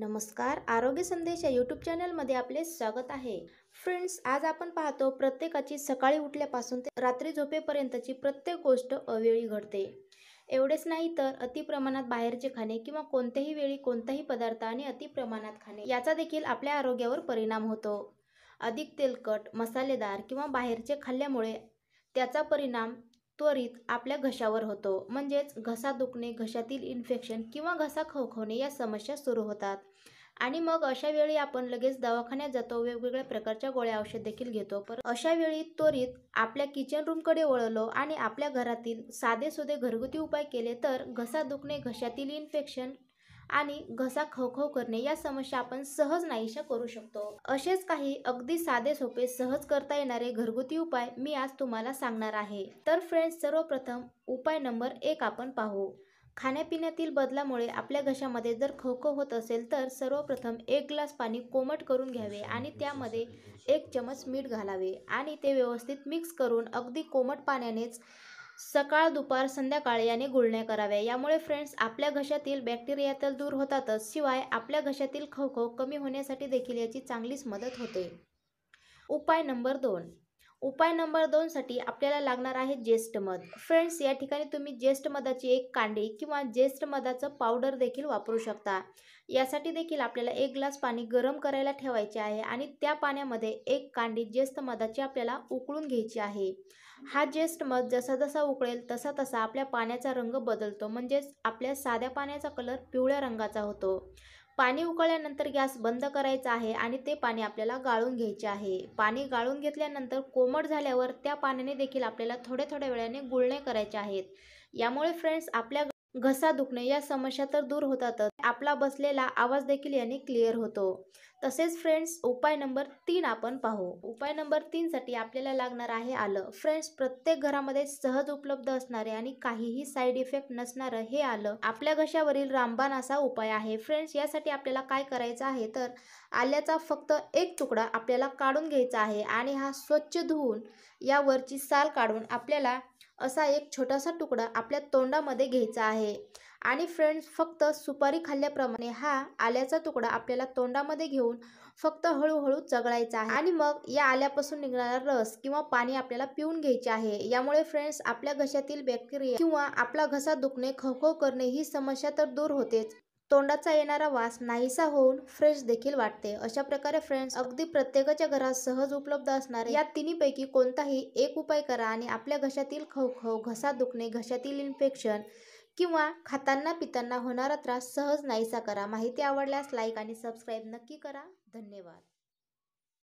नमस्कार आरोग्य संदेश या यूट्यूब चॅनलमध्ये आपले स्वागत आहे फ्रेंड्स आज आपण पाहतो प्रत्येकाची सकाळी उठल्यापासून ते रात्री झोपेपर्यंतची प्रत्येक गोष्ट अवेळी घडते एवढेच नाही तर अतिप्रमाणात बाहेरचे खाणे किंवा कोणत्याही वेळी कोणताही पदार्थ आणि अतिप्रमाणात खाणे याचा देखील आपल्या आरोग्यावर परिणाम होतो अधिक तेलकट मसालेदार किंवा बाहेरचे खाल्ल्यामुळे त्याचा परिणाम त्वरित आपल्या घशावर होतो म्हणजेच घसा दुखणे घशातील इन्फेक्शन किंवा घसा खवखवणे या समस्या सुरू होतात आणि मग अशा वेळी आपण लगेच दवाखान्यात जातो वेगवेगळ्या प्रकारच्या गोळ्या औषध देखील घेतो पर अशा वेळी त्वरित आपल्या किचन रूमकडे वळलो आणि आपल्या घरातील साधे सुधे घरगुती उपाय केले तर घसा दुखणे घशातील इन्फेक्शन आणि घसा खवखव करणे या समस्या आपण सहज नाहीशा करू शकतो असेच काही अगदी साधे सोपे सहज करता येणारे घरगुती उपाय मी आज तुम्हाला सांगणार आहे तर फ्रेंड्स सर्वप्रथम उपाय नंबर एक आपण पाहू खाण्यापिण्यातील बदलामुळे आपल्या घशामध्ये जर खवखव होत असेल तर सर्वप्रथम एक ग्लास पाणी कोमट करून घ्यावे आणि त्यामध्ये एक चमच मीठ घालावे आणि ते व्यवस्थित मिक्स करून अगदी कोमट पाण्यानेच सकाळ दुपार संध्याकाळ याने गुळण्या कराव्या यामुळे फ्रेंड्स आपल्या घशातील बॅक्टेरिया तर दूर होतातच शिवाय आपल्या घशातील खवखव कमी होण्यासाठी देखील याची चांगलीच मदत होते उपाय नंबर दोन उपाय नंबर साठी आपल्याला लागणार आहे मध फ्रेंड्स या ठिकाणी तुम्ही मधाची एक कांडी किंवा मधाचं पावडर देखील वापरू शकता यासाठी देखील आपल्याला एक ग्लास पाणी गरम करायला ठेवायचे आहे आणि त्या पाण्यामध्ये एक कांडी ज्येष्ठ मधाची आपल्याला उकळून घ्यायची आहे हा ज्येष्ठ मध जसा जसा उकळेल तसा तसा आपल्या पाण्याचा रंग बदलतो म्हणजेच आपल्या साध्या पाण्याचा कलर पिवळ्या रंगाचा होतो पाणी उकळल्यानंतर गॅस बंद करायचा आहे आणि ते पाणी आपल्याला गाळून घ्यायचे आहे पाणी गाळून घेतल्यानंतर कोमट झाल्यावर त्या पाण्याने देखील आपल्याला थोड्या थोड्या वेळाने गुळणे करायचे आहेत यामुळे फ्रेंड्स आपल्या घसा दुखणे या समस्या तर दूर होतातच आपला बसलेला आवाज देखील याने क्लिअर होतो तसेच फ्रेंड्स उपाय नंबर तीन आपण पाहू उपाय नंबर तीनसाठी आपल्याला लागणार आहे आलं फ्रेंड्स प्रत्येक घरामध्ये सहज उपलब्ध असणारे आणि काहीही साईड इफेक्ट नसणारं हे आलं आपल्या घशावरील रामबाण असा उपाय आहे फ्रेंड्स यासाठी आपल्याला काय करायचं आहे तर आल्याचा फक्त एक तुकडा आपल्याला काढून घ्यायचा आहे आणि हा स्वच्छ धुवून यावरची साल काढून आपल्याला असा एक छोटासा तुकडा आपल्या तोंडामध्ये घ्यायचा आहे आणि फ्रेंड्स फक्त सुपारी खाल्ल्याप्रमाणे हा आल्याचा तुकडा आपल्याला तोंडामध्ये घेऊन फक्त हळूहळू चगळायचा आहे आणि मग या आल्यापासून निघणारा रस किंवा पाणी आपल्याला पिऊन घ्यायचे आहे यामुळे फ्रेंड्स आपल्या घशातील बॅक्टेरिया किंवा आपला घसा दुखणे खवखव करणे ही समस्या तर दूर होतेच तोंडाचा येणारा वास नाहीसा होऊन फ्रेश देखील वाटते अशा प्रकारे फ्रेंड्स अगदी प्रत्येकाच्या घरात सहज उपलब्ध असणारे या तिन्हीपैकी कोणताही एक उपाय करा आणि आपल्या घशातील खवखव घसा दुखणे घशातील इन्फेक्शन किंवा खाताना पितांना होणारा त्रास सहज नाहीसा करा माहिती आवडल्यास लाईक आणि सबस्क्राईब नक्की करा धन्यवाद